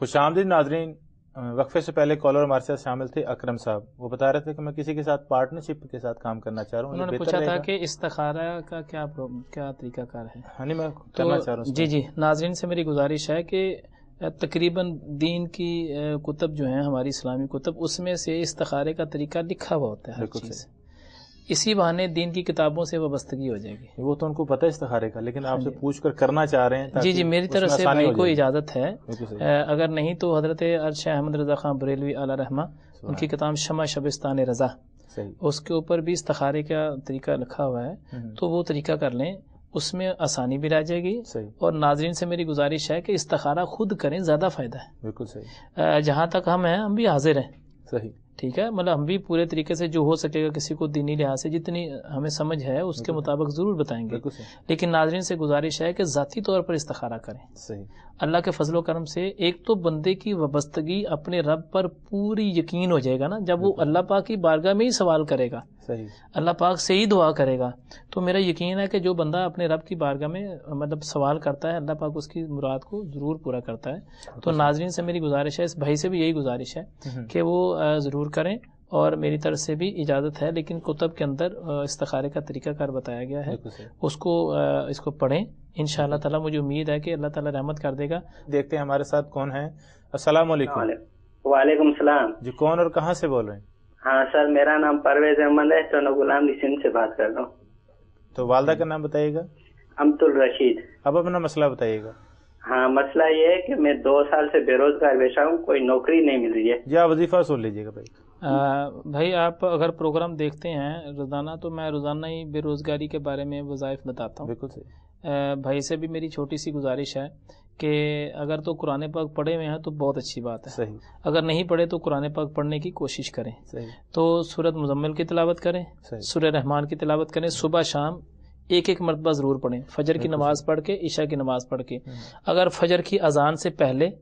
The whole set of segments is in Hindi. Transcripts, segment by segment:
खुश आमदी नाजरीन वक्फे से पहले कॉलर हमारे साथ शामिल थे अक्रम साहब वो बता रहे थे कि मैं किसी के साथ पार्टनरशिप के साथ काम करना चाह रहा हूँ उन्होंने पूछा था कि इस्तखारा का क्या क्या तरीका कार है हाँ मैं तो करना चाह रहा हूँ जी जी नाजरीन से मेरी गुजारिश है कि तकरीबन दीन की कुतब जो है हमारी इस्लामी कुतब उसमें से इस्तखारे का तरीका लिखा हुआ होता है इसी बहाने दीन की किताबों से वस्तगी हो जाएगी वो तो उनको पता है इस्तारे का लेकिन आपसे हाँ पूछ कर करना चाह रहे हैं जी जी मेरी तरफ से भाई को इजाज़त है अगर नहीं तो हजरत अरश अहमद रजा खान बरेलवी अला रहमा उनकी किताब शमा शबिस्तान रज़ा उसके ऊपर भी इस्तारे का तरीका लिखा हुआ है हम्म। तो वो तरीका कर लें उसमें आसानी भी रह जाएगी और नाजरीन से मेरी गुजारिश है कि इस्तारा खुद करें ज़्यादा फ़ायदा है बिल्कुल सही जहाँ तक हम हैं हम भी हाजिर हैं सही ठीक है मतलब हम भी पूरे तरीके से जो हो सकेगा किसी को दीनी लिहाज से जितनी हमें समझ है उसके मुताबिक ज़रूर बताएंगे लेकिन नाजरन से गुजारिश है कि ज़ाती तौर पर इस्तारा करें अल्लाह के फजलो करम से एक तो बंदे की वाबस्तगी अपने रब पर पूरी यकीन हो जाएगा ना जब वो अल्लाह पाक की बारगाह में ही सवाल करेगा अल्लाह पाक से ही दुआ करेगा तो मेरा यकीन है कि जो बंदा अपने रब की बारगाह में मतलब सवाल करता है अल्लाह पाक उसकी मुराद को ज़रूर पूरा करता है तो नाजरीन से मेरी गुजारिश है इस भाई से भी यही गुजारिश है हम्म। कि वो ज़रूर करें और मेरी तरफ से भी इजाज़त है लेकिन कुतब के अंदर इस्तारे का तरीक़ाकार बताया गया है उसको इसको पढ़ें इन ताला मुझे उम्मीद है कि अल्लाह ताला रहमत कर देगा देखते हैं हमारे साथ कौन है असलम वालेकुम सलाम जी कौन और कहाँ से बोल रहे हैं हाँ सर मेरा नाम परवेज अहमद है टोनो गुलाम से बात कर रहा हूँ तो वालदा का नाम बताइएगा अब्दुल रशीद अब अपना मसला बताइएगा हाँ मसला ये है कि मैं दो साल से बेरोजगार बैठा हूँ कोई नौकरी नहीं मिल रही है आप वजीफा सुन लीजिएगा भाई आ, भाई आप अगर प्रोग्राम देखते हैं रोज़ाना तो मैं रोज़ाना ही बेरोज़गारी के बारे में वज़ाइफ बताता हूँ बिल्कुल भाई से भी मेरी छोटी सी गुजारिश है कि अगर तो कुरान पाक पढ़े हुए हैं तो बहुत अच्छी बात है सही अगर नहीं पढ़े तो कुरान पाक पढ़ने की कोशिश करें सही तो सूरत मुजम्मिल की तिलावत करें सूर्य रहमान की तिलावत करें सुबह शाम एक एक मरतबा ज़रूर पढ़ें फजर की नमाज़ पढ़ के ईशा की नमाज़ पढ़ के हम्म। अगर फजर की अजान से पहले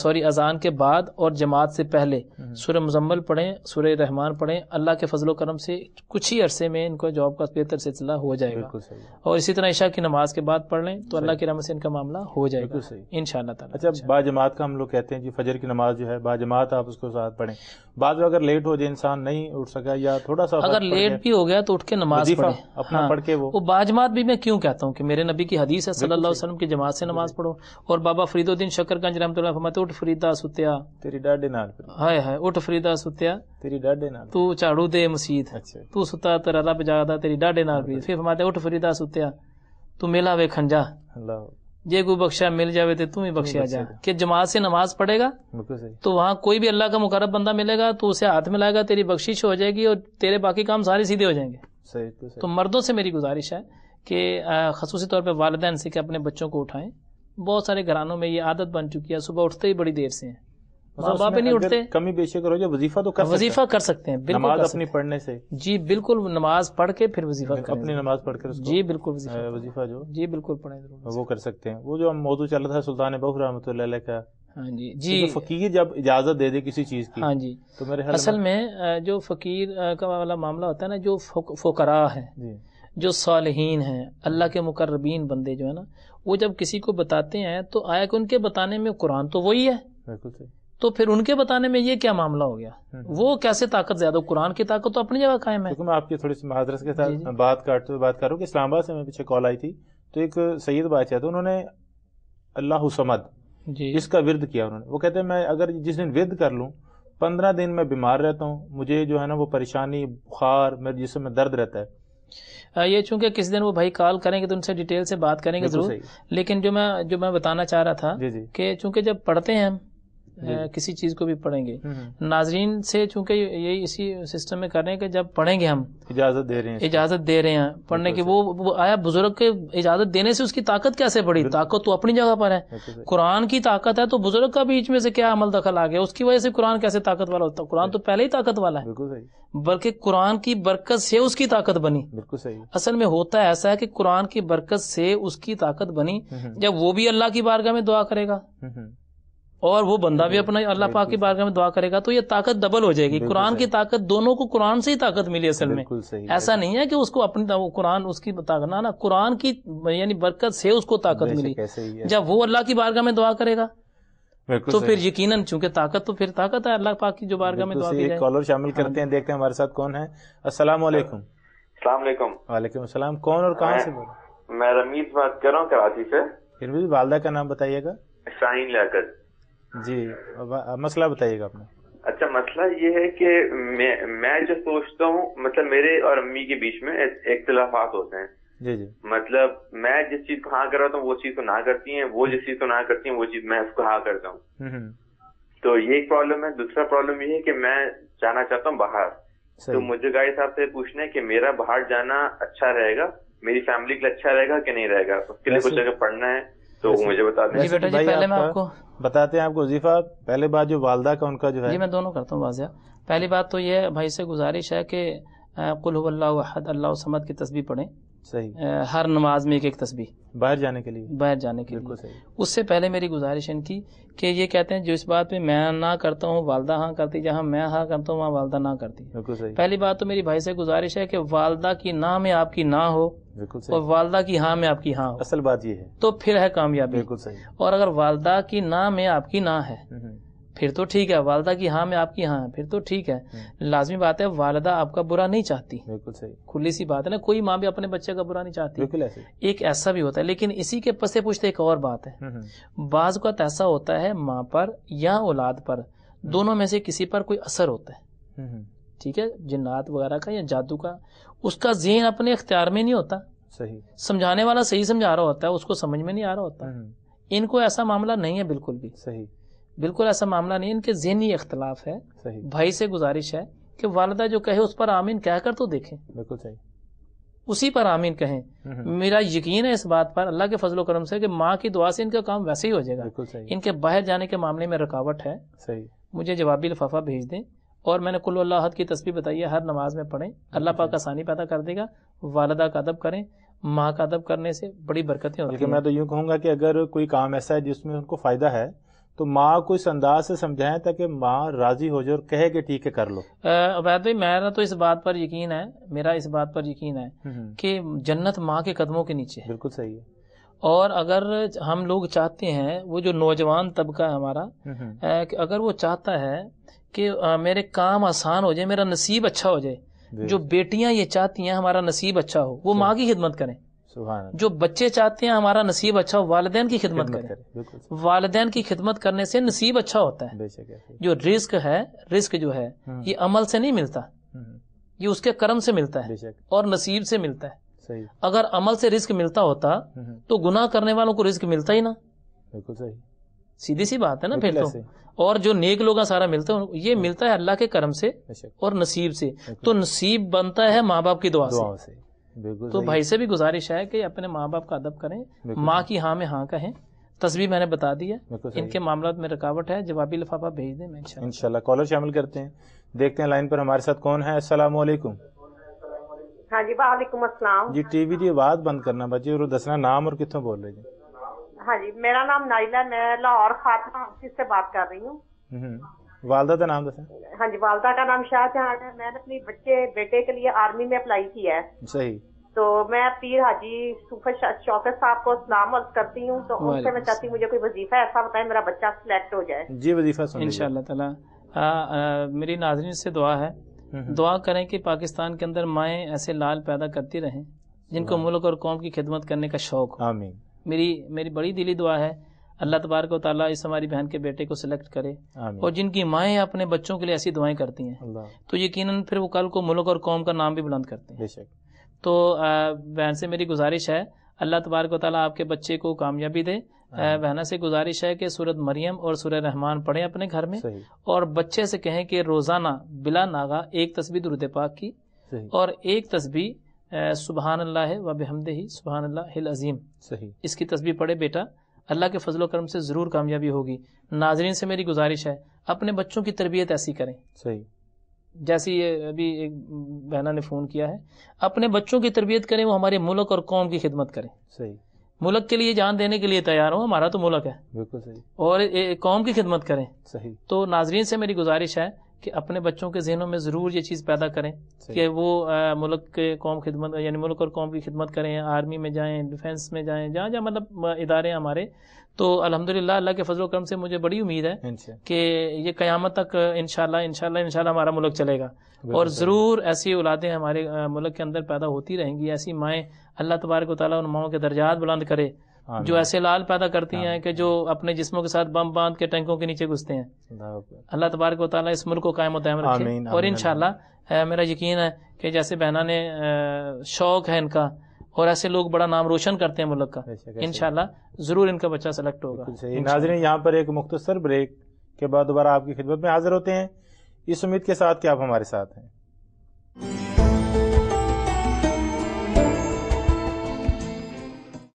सॉरी अजान के बाद और जमात से पहले हम्म। सूर्य मुजम्मल पढ़ें सूर्य रहमान पढ़ें अल्लाह के फजलो करम से कुछ ही अरसे में इनको जॉब का बेहतर सिलसिला हो जाएगा और इसी तरह ईशा की नमाज के बाद पढ़ लें तो अल्लाह की रहमत से इनका मामला हो जाएगा इन शाह अच्छा बाजमात का हम लोग कहते हैं जी फजर की नमाज जो है बाजमात आप उसको साथ पढ़ें बाद में अगर लेट हो जाए इंसान नहीं उठ सका या थोड़ा सा अगर लेट भी हो गया तो उठ के नमाज पढ़े अपना हाँ, पढ़ के वो वो बाजमात भी मैं क्यों कहता हूँ कि मेरे नबी की हदीस है सल्लल्लाहु अलैहि वसल्लम की जमात से नमाज पढ़ो और बाबा फरीदुद्दीन शकरगंज रहमतुल्लाह फरमाते उठ फरीदा सुत्या तेरी डाडे नाल हाय हाय उठ फरीदा सुत्या तेरी डाडे नाल तू झाड़ू दे मसीद अच्छा। तू सुता तेरा रब जागदा तेरी डाडे नाल हाँ फिर फरमाते उठ फरीदा सुत्या तू मेला वे खंजा अल्लाह ये कोई बख्शा मिल जावे तो तू ही बख्शा जा कि जमात से नमाज पढ़ेगा तो वहाँ कोई भी अल्लाह का मुकरब बंदा मिलेगा तो उसे हाथ में लाएगा तेरी बख्शिश हो जाएगी और तेरे बाकी काम सारे सीधे हो जाएंगे तो, मर्दों से मेरी गुजारिश है कि खसूसी तौर पर वालदेन से अपने बच्चों को उठाएं बहुत सारे घरानों में ये आदत बन चुकी है सुबह उठते ही बड़ी देर से हैं मतलब माँ बाप नहीं उठते कमी बेचे करो जो वजीफा तो कर वजीफा कर सकते हैं बिल्कुल नमाज अपनी पढ़ने से जी बिल्कुल नमाज पढ़ के फिर वजीफा अपनी नमाज पढ़ कर जी बिल्कुल वजीफा जो जी बिल्कुल पढ़े वो कर सकते हैं वो जो हम मौजूद चल रहा था सुल्तान बहु रहमत का हाँ जी तो जी तो फकीर जब इजाजत दे दे किसी चीज की हाँ जी तो मेरे असल में जो फकीर का वाला मामला होता है ना जो फोकरा है जो सालहीन है अल्लाह के मुकर्रबीन बंदे जो है ना वो जब किसी को बताते हैं तो आया कि उनके बताने में कुरान तो वही है बिल्कुल सही तो फिर उनके बताने में ये क्या मामला हो गया हम्म, हम्म। वो कैसे ताकत ज्यादा कुरान की ताकत तो अपनी जगह कायम है तो मैं आपकी थोड़ी सी महादरस के साथ बात काटते हुए बात कर रहा हूँ कि इस्लामाबाद से मैं पीछे कॉल आई थी तो एक सैयद बादशाह थे उन्होंने अल्लाह समद जिसका विरद किया उन्होंने वो कहते हैं मैं अगर जिस दिन विरद कर लूँ पंद्रह दिन मैं बीमार रहता हूँ मुझे जो है ना वो परेशानी बुखार मेरे जिसम में दर्द रहता है ये चूंकि किस दिन वो भाई कॉल करेंगे तो उनसे डिटेल से बात करेंगे जरूर लेकिन जो मैं जो मैं बताना चाह रहा था कि चूंकि जब पढ़ते हैं हम किसी चीज को भी पढ़ेंगे हम्म, हम्म। नाजरीन से चूंकि यही इसी सिस्टम में कर रहे हैं कि जब पढ़ेंगे हम इजाजत दे रहे हैं इजाजत दे रहे हैं पढ़ने की वो, वो आया बुजुर्ग के इजाजत देने से उसकी ताकत कैसे बढ़ी ताकत तो अपनी जगह पर है कुरान की ताकत है तो बुजुर्ग का बीच में से क्या अमल दखल आ गया उसकी वजह से कुरान कैसे ताकत वाला होता है कुरान तो पहले ही ताकत वाला है बल्कि कुरान की बरकत से उसकी ताकत बनी बिल्कुल सही असल में होता है ऐसा है कि कुरान की बरकत से उसकी ताकत बनी हम्म, जब वो भी अल्लाह की बारगाह में दुआ करेगा और वो बंदा भी अपना अल्लाह पाक की बारगाह में दुआ करेगा तो ये ताकत डबल हो जाएगी कुरान की ताकत दोनों को कुरान से ही ताकत मिली असल में ऐसा नहीं है कि उसको अपनी कुरान उसकी ताकत ना ना कुरान की यानी बरकत से उसको ताकत मिली जब वो अल्लाह की बारगाह में दुआ करेगा तो फिर यकीनन चूंकि ताकत तो फिर ताकत है अल्लाह पाक की जो बारगाह में दुआ कॉलर शामिल करते हैं हाँ। देखते हैं हमारे साथ कौन है असला वालेकुम वालेकुम कौन और कहाँ से बोल मैं रमीज बात कर रहा हूँ कराची से फिर भी वालदा का नाम बताइएगा शाहीन लियाकत जी मसला बताइएगा आपने अच्छा मसला ये है कि मैं मैं जो सोचता हूँ मतलब मेरे और अम्मी के बीच में इख्तलाफा होते हैं जी जी मतलब मैं जिस चीज को हाँ कर रहा हूँ वो चीज को ना करती हैं वो जिस चीज को ना करती हैं वो चीज मैं उसको हाँ करता हूँ हम्म, हम्म। तो ये एक प्रॉब्लम है दूसरा प्रॉब्लम ये है कि मैं जाना चाहता हूँ बाहर तो मुझे गाइड साहब से पूछना है कि मेरा बाहर जाना अच्छा रहेगा मेरी फैमिली के लिए अच्छा रहेगा कि नहीं रहेगा उसके लिए कुछ जगह पढ़ना है तो मुझे बता दें जी बेटा जी पहले मैं आपको बताते हैं आपको जीफा पहले बात जो वालदा का उनका जो है जी मैं दोनों करता हूँ वाजिया पहली बात तो ये भाई से गुजारिश है कि कुल अल्लाह अल्लाह समद की तस्वीर पढ़ें सही हर नमाज में एक एक तस्वीर बाहर जाने के लिए बाहर जाने के लिए उससे पहले मेरी गुजारिश इनकी कि ये कहते हैं जो इस बात पे मैं ना करता हूँ वालदा हाँ करती जहाँ मैं हाँ करता हूँ वहाँ वालदा ना करती पहली बात तो मेरी भाई से गुजारिश है कि वालदा की ना में आपकी ना हो और वालदा की हाँ में आपकी हाँ हो असल बात ये है तो फिर है कामयाबी बिल्कुल सही और अगर वालदा की ना में आपकी ना है हम्म, हम्म। फिर तो ठीक है वालदा की हाँ मैं आपकी हाँ फिर तो ठीक है हम्म। लाजमी बात है वालदा आपका बुरा नहीं चाहती बिल्कुल सही खुली सी बात है ना कोई माँ भी अपने बच्चे का बुरा नहीं चाहती बिल्कुल ऐसे एक ऐसा भी होता है लेकिन इसी के पसे पूछते एक और बात है हम्म, हम्म। बाज का ऐसा होता है माँ पर या औलाद पर दोनों में से किसी पर कोई असर होता है ठीक है जिन्नात वगैरह का या जादू का उसका जेन अपने अख्तियार में नहीं होता सही समझाने वाला सही समझा रहा होता है उसको समझ में नहीं आ रहा होता इनको ऐसा मामला नहीं है बिल्कुल भी सही बिल्कुल ऐसा मामला नहीं इनके जहनी अख्तिलाफ़ है भाई से गुजारिश है कि वालदा जो कहे उस पर आमीन कहकर तो देखें बिल्कुल सही उसी पर आमीन कहें हम्म, हम्म। मेरा यकीन है इस बात पर अल्लाह के फजलो करम से कि माँ की दुआ से इनका काम वैसे ही हो जाएगा बिल्कुल इनके बाहर जाने के मामले में रुकावट है सही मुझे जवाबी लिफाफा भेज दें और मैंने कुल अल्लाह की तस्वीर बताई है हर नमाज में पढ़ें अल्लाह पाक आसानी पैदा कर देगा वालदा का अदब करें माँ का अदब करने से बड़ी बरकतें होती हैं मैं तो यूँ कहूँगा कि अगर कोई काम ऐसा है जिसमें उनको फ़ायदा है तो माँ को इस अंदाज से समझाएं ताकि माँ राजी हो जाए और कहे कि ठीक है कर लो अवैध भाई मेरा तो इस बात पर यकीन है मेरा इस बात पर यकीन है हम्म, हम्म। कि जन्नत माँ के कदमों के नीचे है बिल्कुल सही है और अगर हम लोग चाहते हैं वो जो नौजवान तबका है हमारा हम्म, कि अगर वो चाहता है कि मेरे काम आसान हो जाए मेरा नसीब अच्छा हो जाए जो बेटियां ये चाहती हैं हमारा नसीब अच्छा हो वो माँ की खिदमत करें जो बच्चे चाहते हैं हमारा नसीब अच्छा हो वालदेन की खिदमत, करें वाले वालदेन की खिदमत करने से नसीब अच्छा होता है जो रिस्क है रिस्क जो है हम्म। ये अमल से नहीं मिलता हम्म। ये उसके कर्म से मिलता है और नसीब से मिलता है अगर अमल से रिस्क मिलता होता हम्म। तो गुनाह करने वालों को रिस्क मिलता ही ना बिल्कुल सही सीधी सी बात है ना फिर तो और जो नेक लोग सारा मिलता है ये मिलता है अल्लाह के कर्म से और नसीब से तो नसीब बनता है माँ बाप की दुआ से तो भाई से भी गुजारिश है कि अपने माँ बाप का अदब करें माँ की हाँ में हाँ कहें तस्वीर मैंने बता दी है इनके मामला में रुकावट है जवाबी लिफाफा भेज दें इनशाला कॉलर शामिल करते हैं देखते हैं लाइन पर हमारे साथ कौन है असलम हाँ जी वालेकुम अस्सलाम जी टीवी की आवाज बंद करना बच्चे और दसना नाम और कितों बोल रहे जी हाँ जी मेरा नाम नाइला मैं लाहौर खातमा ऑफिस से बात कर रही हूँ हम्म। वालदा का नाम दसा हाँ जी वालदा का नाम शाहजहान है मैंने अपने बच्चे बेटे के लिए आर्मी में अप्लाई किया है सही तो मैं पीर हाजी सूफा शौकत साहब को सलाम अर्ज करती हूँ तो उनसे मैं चाहती हूँ मुझे कोई वजीफा ऐसा बताए मेरा बच्चा सिलेक्ट हो जाए जी वजीफा इन मेरी नाजरीन से दुआ है हम्म, हम्म। दुआ करें कि पाकिस्तान के अंदर माएँ ऐसे लाल पैदा करती रहें जिनको मुल्क और कौम की खिदमत करने का शौक हो आमीन मेरी मेरी बड़ी दिली दुआ है अल्लाह तबारक ताला इस हमारी बहन के बेटे को सिलेक्ट करे और जिनकी माएँ अपने बच्चों के लिए ऐसी दुआएं करती हैं तो यकीनन फिर वो कल को मुल्क और कौम का नाम भी बुलंद करते हैं तो बहन से मेरी गुजारिश है अल्लाह तबारक वाली आपके बच्चे को कामयाबी दे बहना से गुजारिश है कि सूरत मरियम और सूर्य रहमान पढ़ें अपने घर में और बच्चे से कहें कि रोज़ाना बिला नागा एक तस्वीर दुरुद पाक की और एक तस्वीर सुबहान अल्लाह व बेहमद ही सुबहान अल्लाह अजीम सही इसकी तस्वीर पढ़े बेटा अल्लाह के फजलो करम से ज़रूर कामयाबी होगी नाजरीन से मेरी गुजारिश है अपने बच्चों की तरबियत ऐसी करें सही जैसी ये अभी एक बहना ने फ़ोन किया है अपने बच्चों की तरबियत करें वो हमारे मुल्क और कौम की खिदमत करें सही मुल्क के लिए जान देने के लिए तैयार हो हमारा तो मुल्क है बिल्कुल सही और कौम की खिदमत करें सही तो नाजरीन से मेरी गुजारिश है कि अपने बच्चों के जहनों में ज़रूर ये चीज़ पैदा करें कि वो आ, मुल्क के कौम खिदमत यानी मुल्क और कौम की खिदमत करें आर्मी में जाएं डिफेंस में जाएं जहाँ जहाँ मतलब इदारे हमारे तो अल्हम्दुलिल्लाह अल्लाह के फजल करम से मुझे बड़ी उम्मीद है हाँ कि ये क़यामत तक इनशाला इंशाल्लाह इंशाल्लाह हमारा मुल्क चलेगा और ज़रूर ऐसी औलादें हमारे मुल्क के अंदर पैदा होती रहेंगी ऐसी माएँ अल्लाह तबारक ताली उन माओं के दर्जात बुलंद करे हाँ जो ऐसे लाल पैदा करती हाँ। हैं कि जो अपने जिस्मों के साथ बम बांध के टैंकों के नीचे घुसते हैं अल्लाह तबारक वाली इस मुल्क को कायम दायम रखे और इन मेरा यकीन है कि जैसे बहना ने शौक है इनका और ऐसे लोग बड़ा नाम रोशन करते हैं मुल्क का इन ज़रूर इनका बच्चा सेलेक्ट होगा यहाँ पर एक मुख्तसर ब्रेक के बाद दोबारा आपकी खिदमत में हाजिर होते हैं इस उम्मीद के साथ क्या आप हमारे साथ हैं